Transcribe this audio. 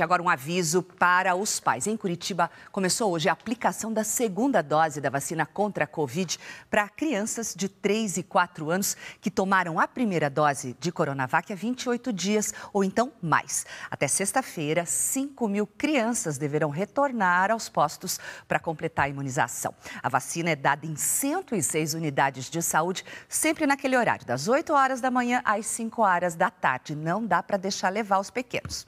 Gente, agora um aviso para os pais. Em Curitiba, começou hoje a aplicação da segunda dose da vacina contra a Covid para crianças de 3 e 4 anos que tomaram a primeira dose de Coronavac há 28 dias ou então mais. Até sexta-feira, 5 mil crianças deverão retornar aos postos para completar a imunização. A vacina é dada em 106 unidades de saúde, sempre naquele horário, das 8 horas da manhã às 5 horas da tarde. Não dá para deixar levar os pequenos.